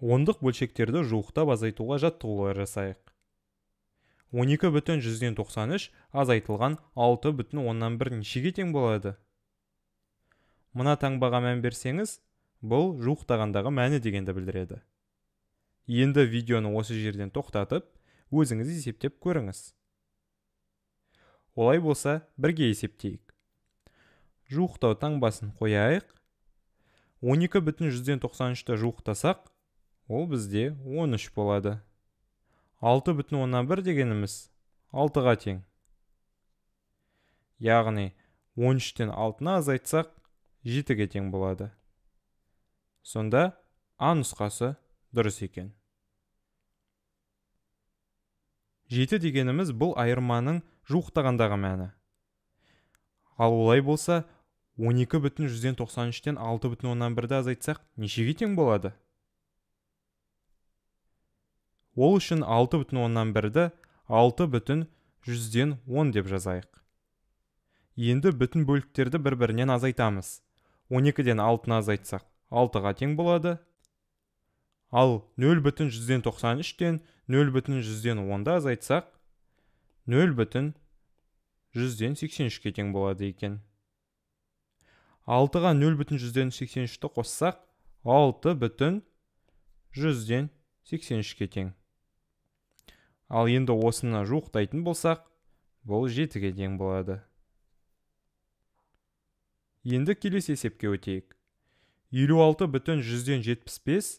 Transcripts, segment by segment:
ондық бөлшектерді жуықтап азайтуға жаттығулар жасайық 12 бүтін жүзден 93 азайтылған 6 бүтін оннан бір нешеге тең болады мына таңбаға мән берсеңіз бұл жуықтағандағы мәні дегенді білдіреді енді видеоны осы жерден тоқтатып өзіңіз есептеп көріңіз олай болса бірге есептейік жуықтау таңбасын қояйық 12 бүтін жүзден тоқсан ті жуықтасақ ол бізде 13 болады 6 бүтін дегеніміз 6-ға тең яғни 13-тен 6-ны азайтсақ 7-ге тең болады сонда а нұсқасы дұрыс екен 7 дегеніміз бұл айырманың жуықтағандағы мәні ал олай болса 12 бүтін 193-тен 6 бүтін 11 бірді азайтсақ нешеге тең болады ол үшін 6 бүтін оннан бірді 6 бүтін жүзден 10 деп жазайық енді бүтін бөліктерді бір бірінен азайтамыз 12-ден 6-ны азайтсақ 6-ға тең болады ал 0 бүтін жүзден 93-тен 0 бүтін жүзден 10-ды азайтсақ 0 бүтін жүзден 83-ке тең болады екен 6-ға 0 бүтін жүзден 83-ті қоссақ 6 бүтін жүзден 83-ке тең ал енді осыны жуықтайтын болсақ бұл жетіге тең болады енді келесі есепке өтейік 56 бүтін жүзден 75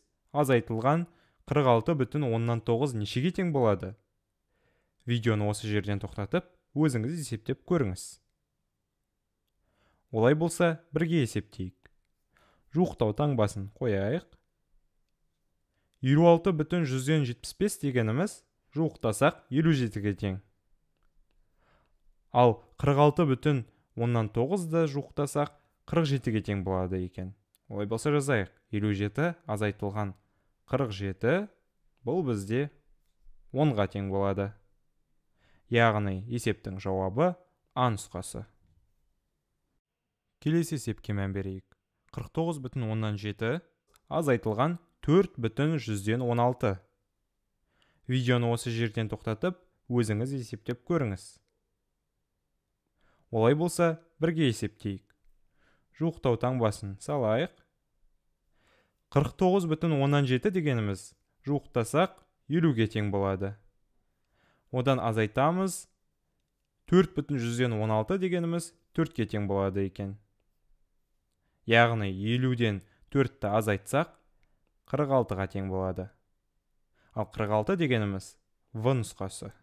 азайтылған 46 бүтін оннан тоғыз нешеге тең болады видеоны осы жерден тоқтатып өзіңіз есептеп көріңіз олай болса бірге есептейік жуықтау таңбасын қояйық 56 бүтін жүзден 75 дегеніміз жуықтасақ елу жетіге тең ал қырық алты бүтін оннан тоғызды жуықтасақ қырық жетіге тең болады екен олай болса жазайық елу жеті азайтылған қырық жеті бұл бізде онға тең болады яғни есептің жауабы а нұсқасы келесі есепке мән берейік 49 бүтін оннан жеті азайтылған төрт бүтін жүзден он алты видеоны осы жерден тоқтатып өзіңіз есептеп көріңіз олай болса бірге есептейік жуықтау таңбасын салайық 49 бүтін оннан жеті дегеніміз жуықтасақ елуге тең болады одан азайтамыз төрт бүтін жүзден дегеніміз төртке тең болады екен яғни елуден 4-ті азайтсақ 46-ға тең болады ал 46 дегеніміз в нұсқасы